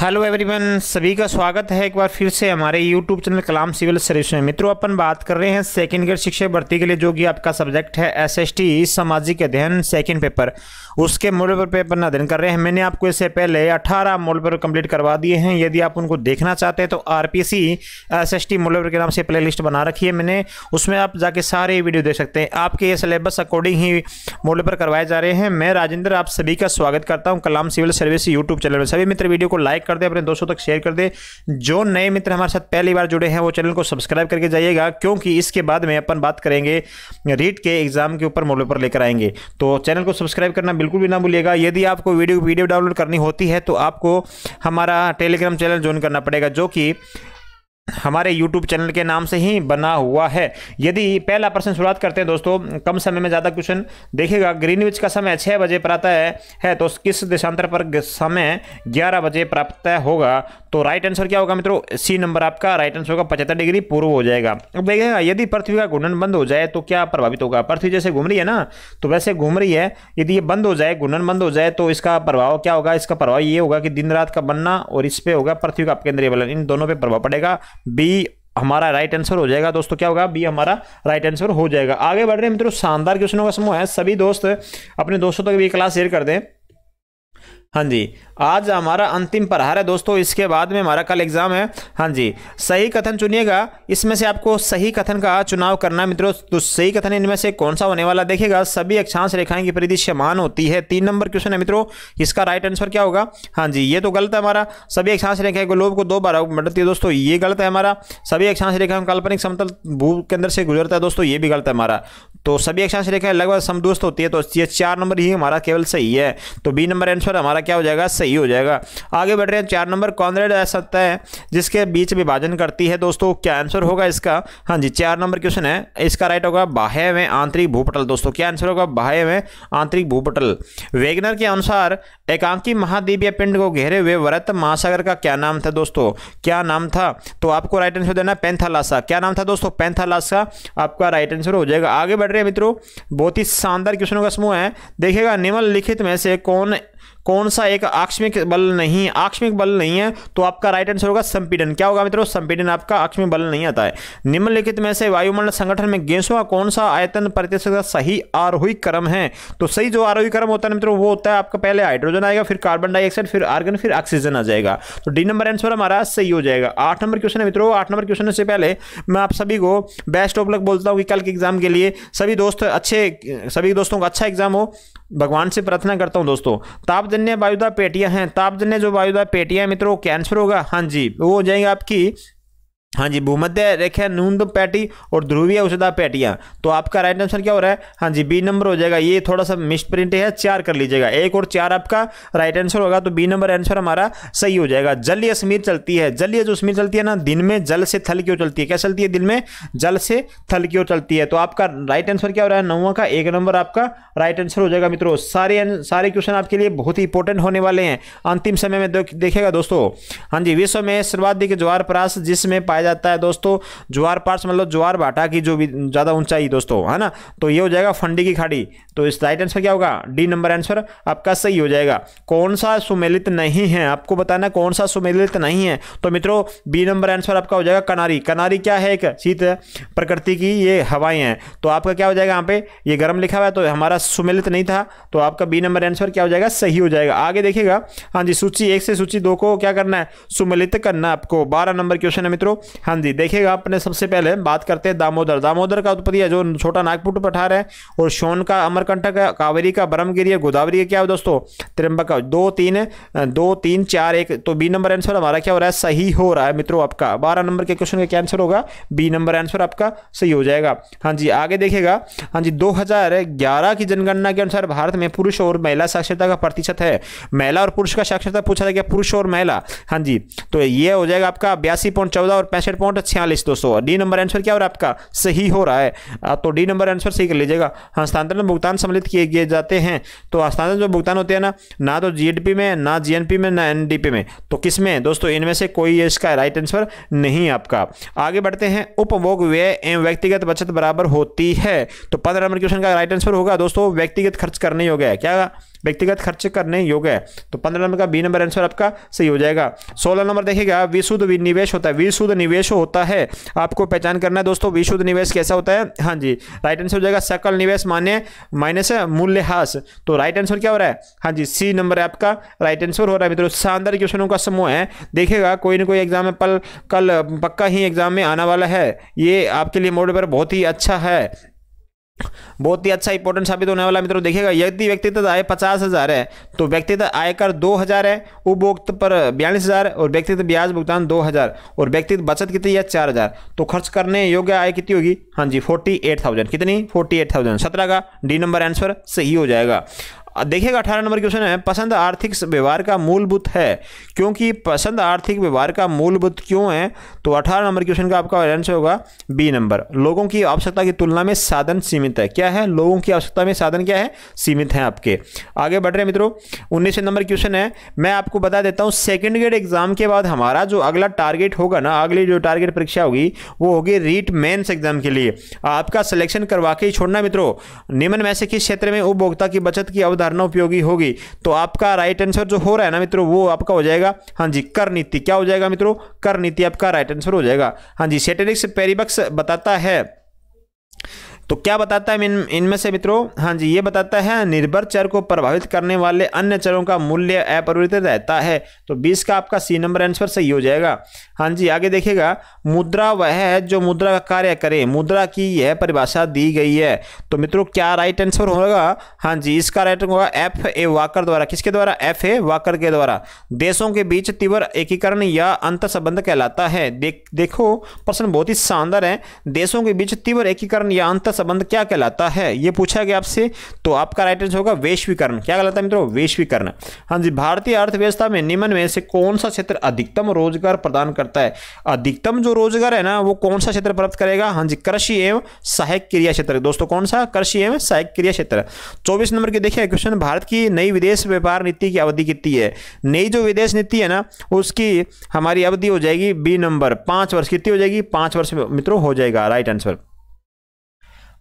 hello everyone सभी का स्वागत है एक बार फिर से हमारे YouTube channel Kalam civil service में मित्रों अपन बात कर रहे हैं सेकेंड ग्रेड शिक्षक भर्ती के लिए जो कि आपका सब्जेक्ट है एसएसटी सामाजिक अध्ययन सेकेंड पेपर उसके मोड पर पेपर अध्ययन कर रहे हैं मैंने आपको इससे पहले 18 मोड पर कंप्लीट करवा दिए हैं यदि आप उनको देखना चाहते हैं तो R P C S S T के नाम से प्ले लिस्ट बना रखी है मैंने उसमें आप जाके सारे वीडियो देख सकते हैं आपके ये सिलेबस अकॉर्डिंग ही मोड पर करवाए जा रहे हैं मैं राजेंद्र आप सभी का स्वागत करता हूँ Kalam civil service YouTube channel में सभी मित्र वीडियो को लाइक कर दें अपने दोस्तों तक शेयर कर दें जो नए मित्र हमारे साथ पहली बार जुड़े हैं वो चैनल को सब्सक्राइब करके जाइएगा क्योंकि इसके बाद में अपन बात करेंगे रीट के एग्जाम के ऊपर मोबाइल पर लेकर आएंगे तो चैनल को सब्सक्राइब करना बिल्कुल भी ना भूलिएगा यदि आपको वीडियो वीडियो डाउनलोड करनी होती है तो आपको हमारा टेलीग्राम चैनल ज्वाइन करना पड़ेगा जो कि हमारे YouTube चैनल के नाम से ही बना हुआ है यदि पहला प्रश्न शुरुआत करते हैं दोस्तों कम समय में ज़्यादा क्वेश्चन देखेगा ग्रीनविच का समय छः बजे प्रातः है, है तो किस देशांतर पर समय ग्यारह बजे प्राप्त होगा तो राइट आंसर क्या होगा मित्रों सी नंबर आपका राइट आंसर होगा पचहत्तर डिग्री पूर्व हो जाएगा अब देखेगा यदि पृथ्वी का घुंडन बंद हो जाए तो क्या प्रभावित होगा पृथ्वी जैसे घूम रही है ना तो वैसे घूम रही है यदि ये बंद हो जाए घुंडन बंद हो जाए तो इसका प्रभाव क्या होगा इसका प्रभाव ये होगा कि दिन रात का बनना और इस पर होगा पृथ्वी का अपकेंद्रीय बलन इन दोनों पर प्रभाव पड़ेगा बी हमारा राइट आंसर हो जाएगा दोस्तों क्या होगा बी हमारा राइट आंसर हो जाएगा आगे बढ़ रहे हैं मित्रों शानदार क्वेश्चनों का समूह है सभी दोस्त अपने दोस्तों तक तो भी क्लास शेयर कर दें हाँ जी आज हमारा अंतिम प्रहार है दोस्तों इसके बाद में हमारा कल एग्ज़ाम है हाँ जी सही कथन चुनिएगा इसमें से आपको सही कथन का चुनाव करना है मित्रों तो सही कथन इनमें से कौन सा होने वाला देखेगा सभी अक्षांश रेखाएं की परिदृश्यमान समान होती है तीन नंबर क्वेश्चन है मित्रों इसका राइट आंसर क्या होगा हाँ जी ये तो गलत है हमारा सभी अक्षांश रेखाएं लोभ को दो बार मटती है दोस्तों ये गलत है हमारा सभी अक्षांश रेखाएं काल्पनिक समतल भू के अंदर से गुजरता है दोस्तों ये भी गलत है हमारा तो सभी अक्षांश रेखाएं लगभग समदुरुस्त होती है तो ये चार नंबर ही हमारा केवल सही है तो बी नंबर आंसर हमारा क्या हो जाएगा सही हो जाएगा आगे बढ़ रहे हैं चार नंबर कॉन्रेड सत्ता है जिसके बीच विभाजन करती है दोस्तों क्या आंसर होगा इसका हाँ जी चार नंबर क्वेश्चन है इसका राइट होगा बाह्य में आंतरिक भूपटल दोस्तों क्या आंसर होगा बाह्य में आंतरिक भूपटल वेगनर के अनुसार एकांकी महाद्वीपीय पिंड को घेरे हुए वरत महासागर का क्या नाम था दोस्तों क्या नाम था तो आपको राइट आंसर देना पेंथालासा क्या नाम था दोस्तों पेंथालासा आपका राइट आंसर हो जाएगा आगे बढ़ रहे हैं मित्रों बहुत ही शानदार क्वेश्चनों का समूह है देखिएगा निम्नलिखित में से कौन कौन सा एक आकस्मिक बल नहीं आकस्मिक बल नहीं है तो आपका राइट आंसर होगा संपीडन क्या होगा मित्रों संपीडन आपका आकस्मिक बल नहीं आता है निम्नलिखित में से वायुमंडल संगठन में गैसों का कौन सा आयतन प्रतिशत का सही आरोही क्रम है तो सही जो आरोही क्रम होता है मित्रों वो होता है आपका पहले हाइड्रोजन आएगा फिर कार्बन डाइऑक्साइड फिर आर्गन फिर ऑक्सीजन आ जाएगा तो डी नंबर आंसर हमारा सही हो जाएगा आठ नंबर क्वेश्चन है मित्रों आठ नंबर क्वेश्चन से पहले मैं आप सभी को बेस्ट ऑफ लक बोलता हूँ कि कल के एग्जाम के लिए सभी दोस्त अच्छे सभी दोस्तों का अच्छा एग्जाम हो भगवान से प्रार्थना करता हूँ दोस्तों तापजन्य वायुदा पेटियाँ हैं तापजन्य जो वायुदा पेटियाँ मित्रों कैंसर होगा हाँ जी वो हो जाएगा आपकी हाँ जी भूमध्य रेखा नूंद पैटी और ध्रुवीय उषदा पैटियाँ तो आपका राइट आंसर क्या हो रहा है हाँ जी बी नंबर हो जाएगा ये थोड़ा सा मिस प्रिंट है चार कर लीजिएगा एक और चार आपका राइट आंसर होगा तो बी नंबर आंसर हमारा सही हो जाएगा जलीय समीर चलती है जलीय जो समीर चलती है ना दिन में जल से थल की ओर चलती है क्या चलती है दिन में जल से थल की ओर चलती है तो आपका राइट आंसर क्या हो रहा है नौवा का एक नंबर आपका राइट आंसर हो जाएगा मित्रों सारे सारे क्वेश्चन आपके लिए बहुत ही इंपॉर्टेंट होने वाले हैं अंतिम समय में देखेगा दोस्तों हाँ जी विश्व में सर्वाधिक ज्वार प्रास जिसमें पाया जाता है दोस्तों ज्वार पार्स मतलब ज्वार भाटा की जो भी ज़्यादा ऊंचाई दोस्तों है ना तो ये हो जाएगा फंडी की खाड़ी तो इस राइट आंसर क्या होगा डी नंबर आंसर आपका सही हो जाएगा कौन सा सुमेलित नहीं है आपको बताना कौन सा सुमेलित नहीं है तो मित्रों बी नंबर आंसर आपका हो जाएगा कनारी कनारी क्या है एक शीत प्रकृति की ये हवाएं हैं तो आपका क्या हो जाएगा यहाँ पे ये गर्म लिखा हुआ है तो हमारा सुमेलित नहीं था तो आपका बी नंबर आंसर क्या हो जाएगा सही हो जाएगा आगे देखिएगा हाँ जी सूची एक से सूची दो को क्या करना है सुमेलित करना आपको बारह नंबर क्वेश्चन है मित्रों हाँ जी देखिएगा अपने सबसे पहले बात करते हैं दामोदर दामोदर का उत्पत्ति है जो छोटा नागपुर पठार है और शोन का अमरकंटक है कावेरी का ब्रह्मगिरी है गोदावरी का क्या हो दोस्तों त्रिम्बक दो तीन दो तीन चार एक तो बी नंबर आंसर हमारा क्या हो रहा है सही हो रहा है मित्रों आपका बारह नंबर के क्वेश्चन का क्या आंसर होगा बी नंबर आंसर आपका सही हो जाएगा हाँ जी आगे देखिएगा हाँ जी दो की जनगणना के अनुसार भारत में पुरुष और महिला साक्षरता का प्रतिशत है महिला और पुरुष का साक्षरता पूछा जाएगा पुरुष और महिला हाँ जी तो ये हो जाएगा आपका बयासी और पैंसठ पॉइंट छियालीस दो सौ डी नंबर आंसर क्या हो रहा है आपका सही हो रहा है तो डी नंबर आंसर सही कर लीजिएगा हस्तांतरण हाँ, भुगतान सम्मिलित किए जाते हैं तो हस्तांतरण जो भुगतान होते हैं ना ना तो जी में ना जी में ना एन में तो किस में दोस्तों इनमें से कोई इसका राइट आंसर नहीं आपका आगे बढ़ते हैं उपभोग व्यय एवं व्यक्तिगत बचत बराबर होती है तो पंद्रह नंबर क्वेश्चन का राइट आंसर होगा दोस्तों व्यक्तिगत खर्च करने ही हो गया क्या व्यक्तिगत खर्च करने योग्य है तो पंद्रह नंबर का बी नंबर आंसर आपका सही हो जाएगा सोलह नंबर देखिएगा विशुद्ध निवेश होता है विशुद्ध निवेश होता है आपको पहचान करना है दोस्तों विशुद्ध निवेश कैसा होता है हाँ जी राइट आंसर हो जाएगा सकल निवेश मान्य माइनस मूल्यहास तो राइट आंसर क्या हो रहा है हाँ जी सी नंबर आपका राइट आंसर हो रहा है मित्रों शानदार क्वेश्चनों का समूह है देखेगा कोई ना कोई एग्जाम में पल कल पक्का ही एग्जाम में आना वाला है ये आपके लिए मोड पर बहुत ही अच्छा है बहुत ही अच्छा इंपॉर्टेंट साबित होने वाला मित्रों देखिएगा यदि व्यक्तिगत आय पचास हज़ार है तो व्यक्तिगत आयकर दो हज़ार है उपभोक्त पर बयालीस हज़ार और व्यक्तिगत ब्याज भुगतान दो हज़ार और व्यक्तिगत बचत कितनी है चार हज़ार तो खर्च करने योग्य आय कितनी होगी हाँ जी फोर्टी एट थाउजेंड कितनी फोर्टी एट थाउजेंड सत्रह का डी नंबर आंसर सही हो जाएगा देखिएगा अठारह नंबर क्वेश्चन है पसंद आर्थिक व्यवहार का मूलभूत है क्योंकि पसंद आर्थिक व्यवहार का मूलभूत क्यों है तो अठारह नंबर क्वेश्चन का आपका आंसर होगा बी नंबर लोगों की आवश्यकता की तुलना में साधन सीमित है क्या है लोगों की आवश्यकता में साधन क्या है सीमित है आपके आगे बढ़ रहे हैं मित्रों उन्नीस नंबर क्वेश्चन है मैं आपको बता देता हूँ सेकेंड ग्रेड एग्जाम के बाद हमारा जो अगला टारगेट होगा ना अगली जो टारगेट परीक्षा होगी वो होगी रीट मेन्स एग्जाम के लिए आपका सिलेक्शन करवा के ही छोड़ना मित्रों निम्न में से किस क्षेत्र में उपभोक्ता की बचत की अवधारणा अवधारणा उपयोगी होगी तो आपका राइट आंसर जो हो रहा है ना मित्रों वो आपका हो जाएगा हाँ जी कर नीति क्या हो जाएगा मित्रों कर नीति आपका राइट आंसर हो जाएगा हाँ जी सेटेरिक्स पेरीबक्स बताता है तो क्या बताता है इन इनमें से मित्रों हाँ जी ये बताता है निर्भर चर को प्रभावित करने वाले अन्य चरों का मूल्य अपरिवर्तित रहता है तो बीस का आपका सी नंबर आंसर सही हो जाएगा हाँ जी आगे देखिएगा मुद्रा वह है जो मुद्रा का कार्य करे मुद्रा की यह परिभाषा दी गई है तो मित्रों क्या राइट आंसर होगा हाँ जी इसका राइट होगा एफ ए वाकर द्वारा किसके द्वारा एफ ए वाकर के द्वारा देशों के बीच तीव्र एकीकरण या अंत संबंध कहलाता है देख देखो प्रश्न बहुत ही शानदार है देशों के बीच तीव्र एकीकरण या अंत संबंध क्या कहलाता है ये पूछा गया आपसे तो आपका राइट आंसर होगा वैश्वीकरण क्या कहलाता है मित्रों वैश्वीकरण हाँ जी भारतीय अर्थव्यवस्था में निम्न में से कौन सा क्षेत्र अधिकतम रोजगार प्रदान करता है अधिकतम जो रोजगार है ना वो कौन सा क्षेत्र प्राप्त करेगा हाँ जी कृषि एवं सहायक क्रिया क्षेत्र दोस्तों कौन सा कृषि एवं सहायक क्रिया क्षेत्र चौबीस नंबर की देखिए क्वेश्चन भारत की नई विदेश व्यापार नीति की अवधि कितनी है नई जो विदेश नीति है ना उसकी हमारी अवधि हो जाएगी बी नंबर पांच वर्ष कितनी हो जाएगी पांच वर्ष मित्रों हो जाएगा राइट आंसर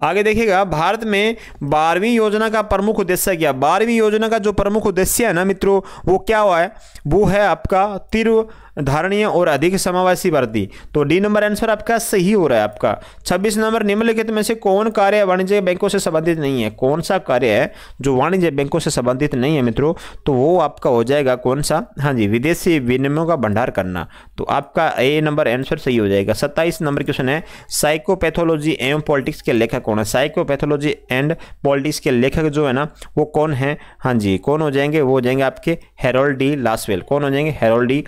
आगे देखिएगा भारत में बारहवीं योजना का प्रमुख उद्देश्य क्या बारहवीं योजना का जो प्रमुख उद्देश्य है ना मित्रों वो क्या हुआ है वो है आपका तीव्र धारणीय और अधिक समावेशी वृद्धि तो डी नंबर आंसर आपका सही हो रहा है आपका 26 नंबर निम्नलिखित में से कौन कार्य वाणिज्य बैंकों से संबंधित नहीं है कौन सा कार्य है जो वाणिज्य बैंकों से संबंधित नहीं है मित्रों तो वो आपका हो जाएगा कौन सा हाँ जी विदेशी विनिमयों का भंडार करना तो आपका ए नंबर आंसर सही हो जाएगा सत्ताईस नंबर क्वेश्चन है साइकोपैथोलॉजी एवं पॉलिटिक्स के लेखक कौन है साइकोपैथोलॉजी एंड पॉलिटिक्स के लेखक जो है ना वो कौन है हाँ जी कौन हो जाएंगे वो हो जाएंगे आपके हेरोल्ड डी कौन हो जाएंगे हेरोल्ड डी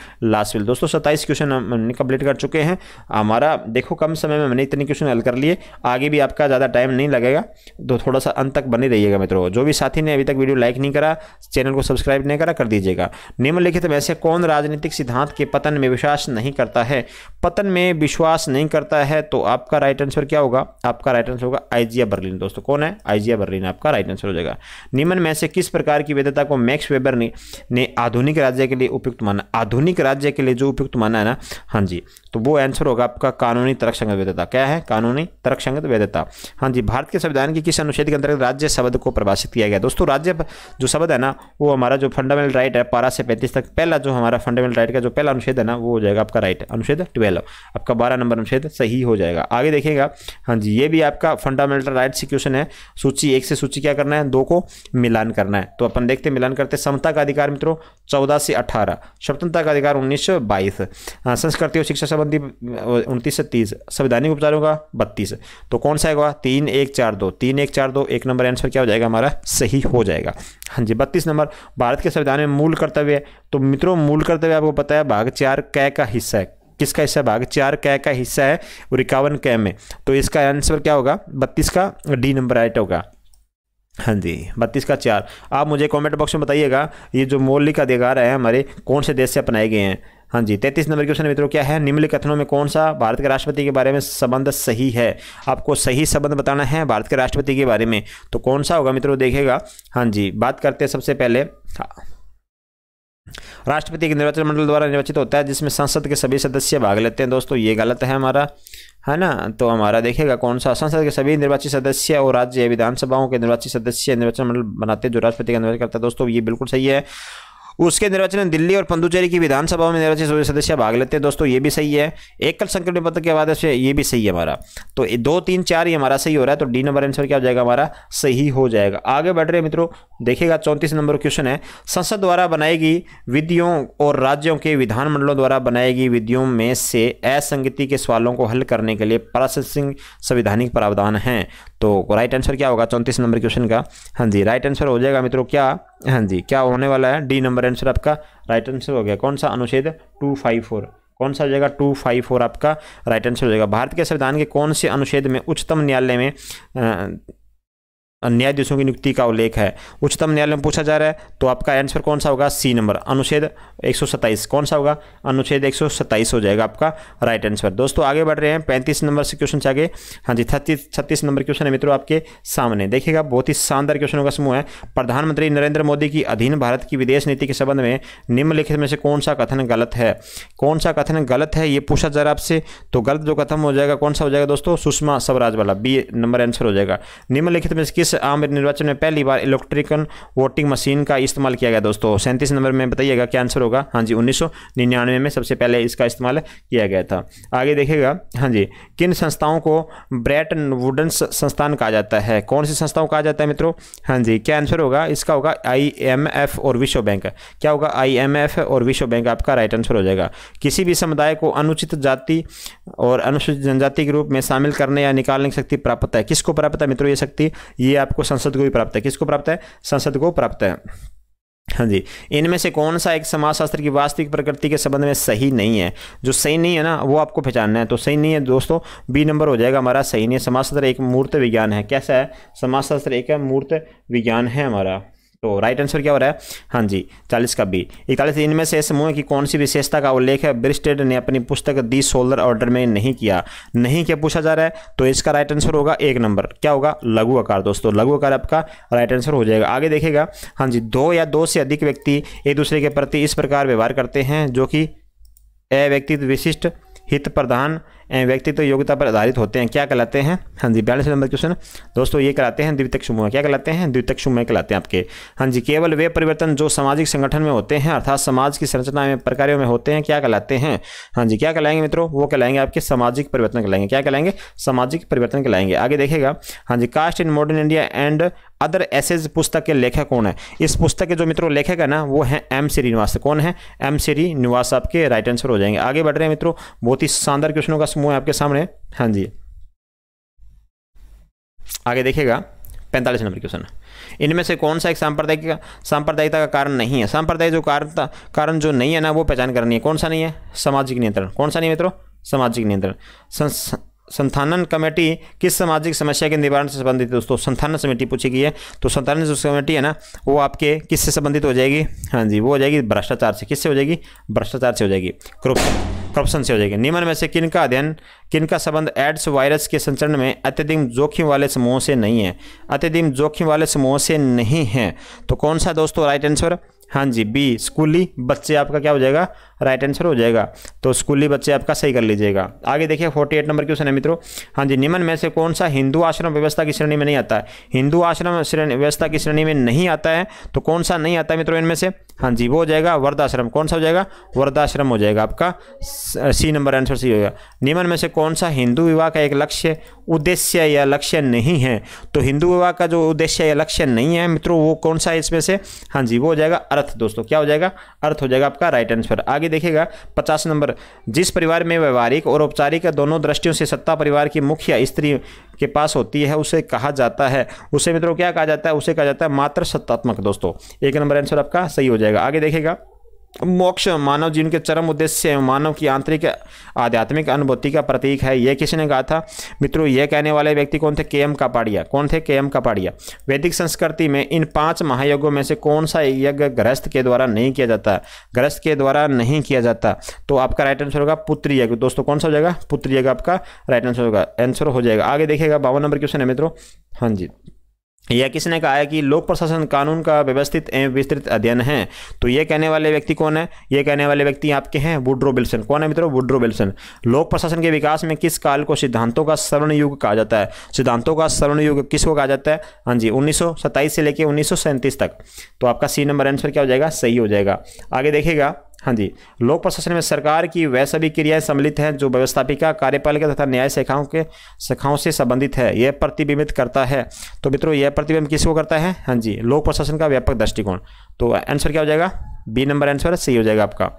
दोस्तों सत्ताईस क्वेश्चन हम कंप्लीट कर चुके हैं हमारा देखो कम समय में हमने इतने क्वेश्चन हल कर लिए आगे भी आपका ज़्यादा टाइम नहीं लगेगा तो थोड़ा सा अंत तक बने रहिएगा मित्रों जो भी साथी ने अभी तक वीडियो लाइक नहीं करा चैनल को सब्सक्राइब नहीं करा कर दीजिएगा निम्नलिखित में से कौन राजनीतिक सिद्धांत के पतन में विश्वास नहीं करता है पतन में विश्वास नहीं करता है तो आपका राइट आंसर क्या होगा आपका राइट आंसर होगा आइजिया बर्लिन दोस्तों कौन है आइजिया बर्लिन आपका राइट आंसर हो जाएगा निम्न में से किस प्रकार की वेदता को मैक्स वेबर ने, ने आधुनिक राज्य के लिए उपयुक्त माना आधुनिक राज्य के लिए जो उपयुक्त माना है ना हाँ जी तो वो आंसर होगा आपका कानूनी तर्क संगत वेदता क्या है कानूनी तर्क संगत वेदता हाँ जी भारत के संविधान की किस अनुच्छेद के अंतर्गत राज्य शब्द को प्रभाषित किया गया दोस्तों राज्य जो शब्द है ना वो हमारा जो फंडामेंटल राइट है पारा से पैंतीस तक पहला जो हमारा फंडामेंटल राइट का जो पहला अनुच्छेद है ना वो हो जाएगा आपका राइट अनुच्छेद ट्वेल्व आपका बारह नंबर अनुच्छेद सही हो जाएगा आगे देखेगा हाँ जी ये भी आपका फंड फंडामेंटल राइट्स इक्वेशन है सूची एक से सूची क्या करना है दो को मिलान करना है तो अपन देखते मिलान करते समता का अधिकार मित्रों चौदह से अठारह स्वतंत्रता का अधिकार उन्नीस सौ बाईस हाँ, संस्कृति और शिक्षा संबंधी उनतीस से तीस संवैधानिक उपचारों का बत्तीस तो कौन सा होगा तीन एक चार दो तीन एक चार दो एक नंबर आंसर क्या हो जाएगा हमारा सही हो जाएगा हाँ जी बत्तीस नंबर भारत के संविधान में मूल कर्तव्य है तो मित्रों मूल कर्तव्य आपको पता है भाग चार कै का हिस्सा है किसका हिस्सा भाग चार कै का हिस्सा है और इक्यावन कै में तो इसका आंसर क्या होगा बत्तीस का डी नंबर राइट होगा हाँ जी बत्तीस का चार आप मुझे कमेंट बॉक्स में बताइएगा ये जो मौलिक अधिकार है हमारे कौन से देश से अपनाए गए हैं हाँ जी तैंतीस नंबर क्वेश्चन मित्रों क्या है निम्नलिखित कथनों में कौन सा भारत के राष्ट्रपति के बारे में संबंध सही है आपको सही संबंध बताना है भारत के राष्ट्रपति के बारे में तो कौन सा होगा मित्रों देखेगा हाँ जी बात करते हैं सबसे पहले हाँ राष्ट्रपति के निर्वाचन मंडल द्वारा निर्वाचित होता है जिसमें संसद के सभी सदस्य भाग लेते हैं दोस्तों ये गलत है हमारा है ना तो हमारा देखेगा कौन सा संसद के सभी निर्वाचित सदस्य और राज्य विधानसभाओं के निर्वाचित सदस्य निर्वाचन मंडल बनाते हैं जो राष्ट्रपति का निर्वाचन करता है दोस्तों ये बिल्कुल सही है उसके निर्वाचन में दिल्ली और पंदुचेरी की विधानसभा में निर्वाचित सदस्य भाग लेते हैं दोस्तों ये भी सही है एकल संक्रमण पत्र के बाद ये भी सही है हमारा तो दो तीन चार ये हमारा सही हो रहा है तो डी नंबर आंसर क्या हो जाएगा हमारा सही हो जाएगा आगे बढ़ रहे मित्रों देखिएगा चौंतीस नंबर क्वेश्चन है संसद द्वारा बनाई गई विधियों और राज्यों के विधानमंडलों द्वारा बनाई गई विधियों में से असंगति के सवालों को हल करने के लिए प्रोसेसिंग संविधानिक प्रावधान हैं तो राइट आंसर क्या होगा चौंतीस नंबर क्वेश्चन का हाँ जी राइट आंसर हो जाएगा मित्रों क्या हाँ जी क्या होने वाला है डी नंबर आंसर आपका राइट आंसर हो गया कौन सा अनुच्छेद टू फाइव फोर कौन सा हो जाएगा टू फाइव फोर आपका राइट आंसर हो जाएगा भारत के संविधान के कौन से अनुच्छेद में उच्चतम न्यायालय में आ, न्यायाधीशों की नियुक्ति का उल्लेख है उच्चतम न्यायालय में पूछा जा रहा है तो आपका आंसर कौन सा होगा सी नंबर अनुच्छेद 127 कौन सा होगा अनुच्छेद 127 हो जाएगा आपका राइट आंसर दोस्तों आगे बढ़ रहे हैं 35 नंबर से क्वेश्चन से आगे हाँ जी छत्तीस छत्तीस नंबर क्वेश्चन है मित्रों आपके सामने देखिएगा बहुत ही शानदार क्वेश्चनों का समूह है प्रधानमंत्री नरेंद्र मोदी की अधीन भारत की विदेश नीति के संबंध में निम्नलिखित में से कौन सा कथन गलत है कौन सा कथन गलत है ये पूछा जा रहा है आपसे तो गलत जो कथन हो जाएगा कौन सा हो जाएगा दोस्तों सुषमा स्वराज वाला बी नंबर आंसर हो जाएगा निम्नलिखित में से किस इस आम निर्वाचन में पहली बार इलेक्ट्रिकल वोटिंग मशीन का इस्तेमाल किया गया दोस्तों सैंतीस नंबर में बताइएगा क्या आंसर होगा हाँ जी उन्नीस में सबसे पहले इसका इस्तेमाल किया गया था आगे देखिएगा हाँ जी किन संस्थाओं को ब्रेट वुडन संस्थान कहा जाता है कौन सी संस्थाओं कहा जाता है मित्रों हाँ जी क्या आंसर होगा इसका होगा आई और विश्व बैंक क्या होगा आई और विश्व बैंक आपका राइट आंसर हो जाएगा किसी भी समुदाय को अनुचित जाति और अनुसूचित जनजाति के रूप में शामिल करने या निकालने की शक्ति प्राप्त है किसको प्राप्त है मित्रों ये शक्ति ये आपको संसद को भी प्राप्त है किसको प्राप्त है संसद को प्राप्त है हाँ जी इनमें से कौन सा एक समाजशास्त्र की वास्तविक प्रकृति के संबंध में सही नहीं है जो सही नहीं है ना वो आपको पहचानना है तो सही नहीं है दोस्तों बी नंबर हो जाएगा हमारा सही नहीं है समाजशास्त्र एक मूर्त विज्ञान है कैसा है समाजशास्त्र एक मूर्त विज्ञान है हमारा तो राइट आंसर क्या हो रहा है हाँ जी चालीस का बी इकतालीस इनमें से समूह की कौन सी विशेषता का उल्लेख है ब्रिस्टेड ने अपनी पुस्तक दी सोलर ऑर्डर में नहीं किया नहीं क्या पूछा जा रहा है तो इसका राइट आंसर होगा एक नंबर क्या होगा लघु आकार दोस्तों लघु आकार आपका राइट आंसर हो जाएगा आगे देखेगा हाँ जी दो या दो से अधिक व्यक्ति एक दूसरे के प्रति इस प्रकार व्यवहार करते हैं जो कि अव्यक्तित्व विशिष्ट हित प्रधान व्यक्तित्व तो योग्यता पर आधारित होते हैं क्या कहलाते हैं हाँ जी बयालीस नंबर क्वेश्चन दोस्तों ये कहलाते हैं द्वितक समूह क्या कहलाते हैं द्वितक समूह कहलाते हैं आपके हाँ जी केवल वे परिवर्तन जो सामाजिक संगठन में होते हैं अर्थात समाज की संरचना में प्रकारों में होते हैं क्या कहलाते हैं हाँ जी क्या कहलाएंगे मित्रों वो कहलाएंगे आपके सामाजिक परिवर्तन कहलाएंगे क्या कहलाएंगे सामाजिक परिवर्तन कहलाएंगे आगे देखेगा हाँ जी caste in modern India and other essays पुस्तक के लेखक कौन है इस पुस्तक के जो मित्रों लेखक है ना वो है एम श्रीनिवास कौन है एम श्रीनिवास आपके राइट आंसर हो जाएंगे आगे बढ़ रहे हैं मित्रों बहुत ही शानदार क्वेश्चनों का नेक्स्ट आपके सामने हाँ जी आगे देखिएगा पैंतालीस नंबर क्वेश्चन इनमें से कौन सा एक सांप्रदायिक सांप्रदायिकता का कारण नहीं है सांप्रदायिक जो कारण कारण जो नहीं है ना वो पहचान करनी है कौन सा नहीं है सामाजिक नियंत्रण कौन सा नहीं मित्रों सामाजिक नियंत्रण संस्थानन कमेटी किस सामाजिक समस्या के निवारण से संबंधित है दोस्तों संस्थानन समिति पूछी गई है तो संस्थानन जो कमेटी है ना वो आपके किससे संबंधित हो जाएगी हाँ जी वो हो जाएगी भ्रष्टाचार से किससे हो जाएगी भ्रष्टाचार से हो जाएगी करप्शन करप्शन से हो जाएगी निम्न में से किन का अध्ययन किन का संबंध एड्स वायरस के संचरण में अत्यधिक जोखिम वाले समूह से नहीं है अत्यधिक जोखिम वाले समूह से नहीं है तो कौन सा दोस्तों राइट आंसर हाँ जी बी स्कूली बच्चे आपका क्या हो जाएगा राइट आंसर हो जाएगा तो स्कूली बच्चे आपका सही कर लीजिएगा आगे देखिए फोर्टी एट नंबर क्वेश्चन है मित्रों हाँ जी निम्न में से कौन सा हिंदू आश्रम व्यवस्था की श्रेणी में नहीं आता है हिंदू आश्रम व्यवस्था की श्रेणी में नहीं आता है तो कौन सा नहीं आता है मित्रों इनमें से हाँ जी वो हो जाएगा वर्धाश्रम कौन सा हो जाएगा वर्धाश्रम हो जाएगा आपका सी नंबर आंसर सी होगा निम्न में से कौन सा हिंदू विवाह का एक लक्ष्य उद्देश्य या लक्ष्य नहीं है तो हिंदू विवाह का जो उद्देश्य या लक्ष्य नहीं है मित्रों वो कौन सा है इसमें से हाँ जी वो हो जाएगा अर्थ दोस्तों क्या हो जाएगा अर्थ हो जाएगा आपका राइट आंसर आगे आगे देखेगा पचास नंबर जिस परिवार में व्यवहारिक और औपचारिक दोनों दृष्टियों से सत्ता परिवार की मुख्य स्त्री के पास होती है उसे कहा जाता है उसे मित्रों क्या कहा जाता है उसे कहा जाता है मात्र सत्तात्मक दोस्तों एक नंबर आंसर आपका सही हो जाएगा आगे देखेगा मोक्ष मानव जीवन के चरम उद्देश्य है मानव की आंतरिक आध्यात्मिक अनुभूति का प्रतीक है यह ने कहा था मित्रों यह कहने वाले व्यक्ति कौन थे के एम कपाड़िया कौन थे के एम कपाड़िया वैदिक संस्कृति में इन पांच महायज्ञों में से कौन सा यज्ञ गृहस्थ के द्वारा नहीं किया जाता गृहस्थ के द्वारा नहीं किया जाता तो आपका राइट आंसर होगा पुत्र यज्ञ दोस्तों कौन सा हो जाएगा पुत्र यज्ञ आपका राइट आंसर होगा आंसर हो जाएगा आगे देखिएगा बावन नंबर क्वेश्चन है मित्रों हाँ जी या किसी ने कहा है कि लोक प्रशासन कानून का व्यवस्थित एवं विस्तृत अध्ययन है तो ये कहने वाले व्यक्ति कौन है ये कहने वाले व्यक्ति आपके हैं वुड्रो बिल्सन कौन है मित्रों वुड्रो बिल्सन लोक प्रशासन के विकास में किस काल को सिद्धांतों का स्वर्ण युग कहा जाता है सिद्धांतों का स्वर्ण युग किसको कहा जाता है हाँ जी उन्नीस से लेकर उन्नीस तक तो आपका सी नंबर आंसर क्या हो जाएगा सही हो जाएगा आगे देखेगा हाँ जी लोक प्रशासन में सरकार की वह सभी क्रियाएं सम्मिलित हैं जो व्यवस्थापिका कार्यपालिका तथा न्याय शाखाओं के शाखाओं से संबंधित है यह प्रतिबिंबित करता है तो मित्रों यह प्रतिबिंब किसको करता है हाँ जी लोक प्रशासन का व्यापक दृष्टिकोण तो आंसर क्या हो जाएगा बी नंबर आंसर सही हो जाएगा आपका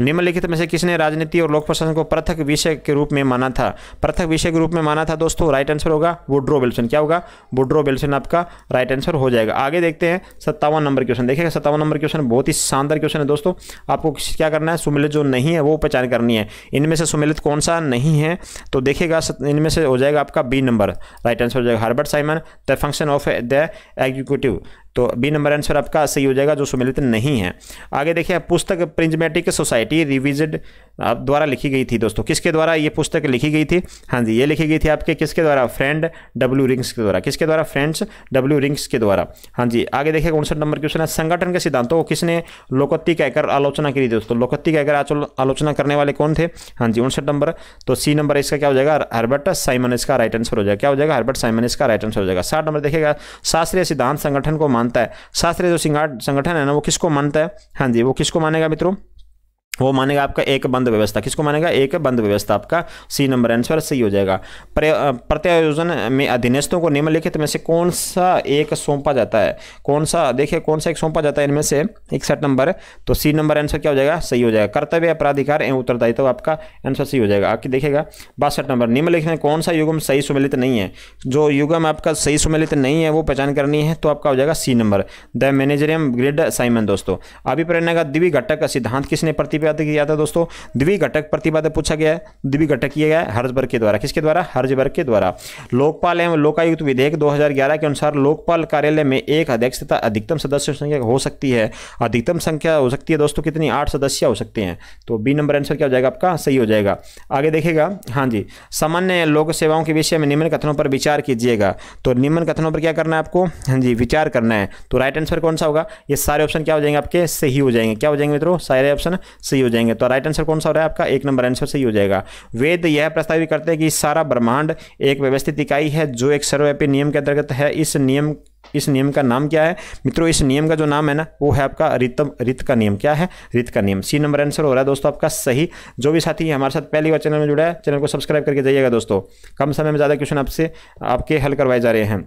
निम्नलिखित में से किसने राजनीति और लोक प्रशासन को पृथक विषय के रूप में माना था पृथक विषय के रूप में माना था दोस्तों राइट आंसर होगा वुड्रो विल्सन क्या होगा वुड्रो विल्सन आपका राइट आंसर हो जाएगा आगे देखते हैं सत्तावन नंबर क्वेश्चन देखिएगा सत्तावन नंबर क्वेश्चन बहुत ही शानदार क्वेश्चन है दोस्तों आपको क्या करना है सुमिलित जो नहीं है वो पहचान करनी है इनमें से सुमिलित कौन सा नहीं है तो देखिएगा इनमें से हो जाएगा आपका बी नंबर राइट आंसर हो जाएगा Herbert Simon the function of the executive तो बी नंबर आंसर आपका सही हो जाएगा जो सुमिलित नहीं है आगे देखिए पुस्तक प्रिंजमेटिक सोसाइटी रिविजिड द्वारा लिखी गई थी दोस्तों किसके द्वारा ये पुस्तक लिखी गई थी हाँ जी ये लिखी गई थी आपके किसके द्वारा फ्रेंड डब्ल्यू रिंग्स के द्वारा किसके द्वारा फ्रेंड्स डब्ल्यू रिंग्स के द्वारा हाँ जी आगे देखिए उनसठ नंबर क्वेश्चन है संगठन के सिद्धांतों को किसने लोकत्ती कहकर आलोचना की दोस्तों लोकत्ती कहकर आलोचना करने वाले कौन थे हाँ जी उनसठ नंबर तो सी नंबर इसका क्या हो जाएगा हर्बर्ट साइमन इसका राइट आंसर हो जाएगा क्या हो जाएगा हर्बर्ट साइमन इसका राइट आंसर हो जाएगा साठ नंबर देखिएगा शास्त्रीय सिद्धांत संगठन को मानता है शास्त्रीय जो संगठन है ना वो किसको मानता है हाँ जी वो किसको मानेगा मित्रों वो मानेगा आपका एक बंद व्यवस्था किसको मानेगा एक बंद व्यवस्था आपका सी नंबर आंसर सही हो जाएगा प्रत्यायोजन में अधीनस्थों को निम्नलिखित में से कौन सा एक सौंपा जाता है कौन सा देखिए कौन सा एक सौंपा जाता है इनमें से इकसठ नंबर तो सी नंबर आंसर क्या हो जाएगा सही हो जाएगा कर्तव्य अपराधिकार एवं उत्तरदायित्व आपका आंसर सही हो जाएगा आपकी देखिएगा बासठ नंबर निम्नलिखित में कौन सा युगम सही सुमिलित नहीं है जो युगम आपका सही सुमिलित नहीं है वो पहचान करनी है तो आपका हो जाएगा C number the managerial grid Simon दोस्तों अभिप्रेरणा का दिव्य घटक सिद्धांत किसने प्रतिपा प्रतिपादित किया जाता है दोस्तों द्विघटक प्रतिपादक पूछा गया है द्विघटक किया गया है हर्जबर्ग के द्वारा किसके द्वारा हर्जबर्ग के द्वारा लोकपाल एवं लोकायुक्त विधेयक 2011 के अनुसार लोकपाल कार्यालय में एक अध्यक्ष तथा अधिकतम सदस्य संख्या हो सकती है अधिकतम संख्या हो सकती है दोस्तों कितनी आठ सदस्य हो सकते हैं तो बी नंबर आंसर क्या हो जाएगा आपका सही हो जाएगा आगे देखेगा हाँ जी सामान्य लोक सेवाओं के विषय में निम्न कथनों पर विचार कीजिएगा तो निम्न कथनों पर क्या करना है आपको हाँ जी विचार करना है तो राइट आंसर कौन सा होगा ये सारे ऑप्शन क्या हो जाएंगे आपके सही हो जाएंगे क्या हो जाएंगे मित्रों सारे ऑप्शन सही हो जाएंगे तो राइट आंसर कौन सा हो रहा है आपका एक नंबर आंसर सही हो जाएगा वेद यह प्रस्तावित करते हैं कि सारा ब्रह्मांड एक व्यवस्थित इकाई है जो एक सर्वव्यापी नियम के अंतर्गत है इस नियम इस नियम का नाम क्या है मित्रों इस नियम का जो नाम है ना वो है आपका रितम रित का नियम क्या है रित का नियम सी नंबर आंसर हो रहा है दोस्तों आपका सही जो भी साथी हमारे साथ पहली बार चैनल में जुड़ा है चैनल को सब्सक्राइब करके जाइएगा दोस्तों कम समय में ज़्यादा क्वेश्चन आपसे आपके हल करवाए जा रहे हैं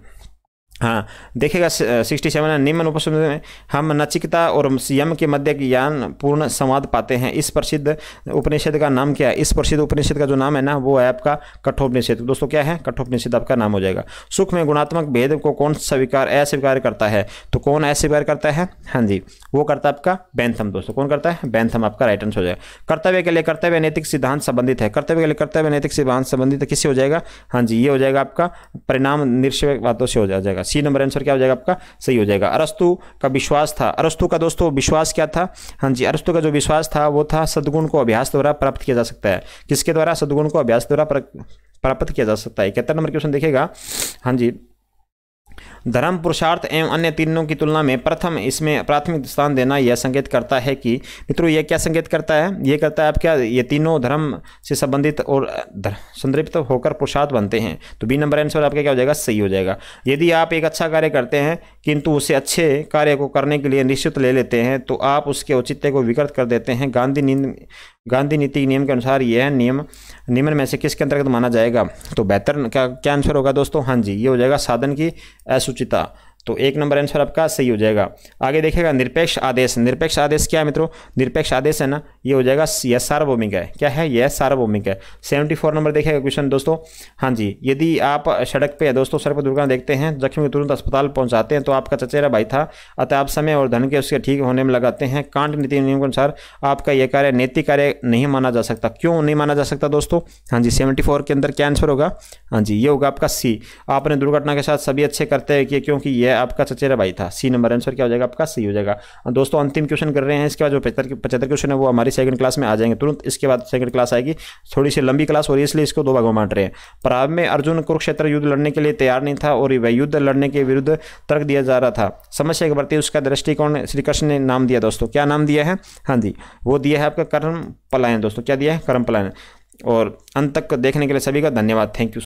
हाँ देखेगा सिक्सटी सेवन निम्न उपनिषद में हम नचिकता और यम के मध्य ज्ञान पूर्ण संवाद पाते हैं इस प्रसिद्ध उपनिषद का नाम क्या है इस प्रसिद्ध उपनिषद का जो नाम है ना वो है आपका कठोपनिषद दोस्तों क्या है कठोपनिषद आपका नाम हो जाएगा सुख में गुणात्मक भेद को कौन स्वीकार अस्वीकार करता है तो कौन अस्वीकार करता है हाँ जी वो करता है आपका बैंथम दोस्तों कौन करता है बैंथम आपका राइट आंसर हो जाएगा कर्तव्य के लिए कर्तव्य नैतिक सिद्धांत संबंधित है कर्तव्य के लिए कर्तव्य नैतिक सिद्धांत संबंधित किससे हो जाएगा हाँ जी ये हो जाएगा आपका परिणाम निरक्षवादों से हो जाएगा सी नंबर आंसर क्या हो जाएगा आपका सही हो जाएगा अरस्तु का विश्वास था अरस्तु का दोस्तों विश्वास क्या था हाँ जी अरस्तु का जो विश्वास था वो था सदगुण को अभ्यास द्वारा प्राप्त किया जा सकता है किसके द्वारा सदगुण को अभ्यास द्वारा प्राप्त किया जा सकता है इकहत्तर नंबर क्वेश्चन देखेगा हाँ जी धर्म पुरुषार्थ एवं अन्य तीनों की तुलना में प्रथम इसमें प्राथमिक स्थान देना यह संकेत करता है कि मित्रों यह क्या संकेत करता है यह करता है आप क्या ये तीनों धर्म से संबंधित और संदृप्त होकर पुरुषार्थ बनते हैं तो बी नंबर आंसर आपका क्या हो जाएगा सही हो जाएगा यदि आप एक अच्छा कार्य करते हैं किंतु उसे अच्छे कार्य को करने के लिए निश्चित ले लेते हैं तो आप उसके औचित्य को विकृत कर देते हैं गांधी नींद गांधी नीति नियम के अनुसार यह नियम निम्न में से किसके अंतर्गत माना जाएगा तो बेहतर क्या क्या आंसर होगा दोस्तों हाँ जी ये हो जाएगा साधन की असुचिता तो एक नंबर आंसर आपका सही हो जाएगा आगे देखिएगा निरपेक्ष आदेश निरपेक्ष आदेश क्या है मित्रों निरपेक्ष आदेश है ना ये हो जाएगा यह सार्वभौमिक है क्या है यह सार्वभौमिक है सेवेंटी फोर नंबर देखेगा क्वेश्चन दोस्तों हाँ जी यदि आप सड़क पे दोस्तों सड़क पर दुर्घटना देखते हैं जख्मी तुरंत अस्पताल पहुंचाते हैं तो आपका चचेरा भाई था अतः आप समय और धन के उसके ठीक होने में लगाते हैं कांट नीति नियम के अनुसार आपका यह कार्य नैतिक कार्य नहीं माना जा सकता क्यों नहीं माना जा सकता दोस्तों हाँ जी सेवेंटी फोर के अंदर क्या आंसर होगा हाँ जी ये होगा आपका सी आपने दुर्घटना के साथ सभी अच्छे करते हैं कि क्योंकि यह आपका चचेरा भाई था सी नंबर आंसर क्या हो जाएगा आपका सही हो जाएगा दोस्तों अंतिम क्वेश्चन कर रहे हैं इसके बाद जो पचहत्तर पचहत्तर क्वेश्चन है वो हमारी सेकंड क्लास में आ जाएंगे तुरंत इसके बाद सेकंड क्लास आएगी थोड़ी सी लंबी क्लास हो रही है इसलिए इसको दो भागों में बांट रहे हैं प्रारंभ में अर्जुन कुरुक्षेत्र युद्ध लड़ने के लिए तैयार नहीं था और वह युद्ध लड़ने के विरुद्ध तर्क दिया जा रहा था समस्या के प्रति उसका दृष्टिकोण श्री कृष्ण ने नाम दिया दोस्तों क्या नाम दिया है हाँ जी वो दिया है आपका कर्म पलायन दोस्तों क्या दिया है कर्म पलायन और अंत तक देखने के लिए सभी का धन्यवाद थैंक यू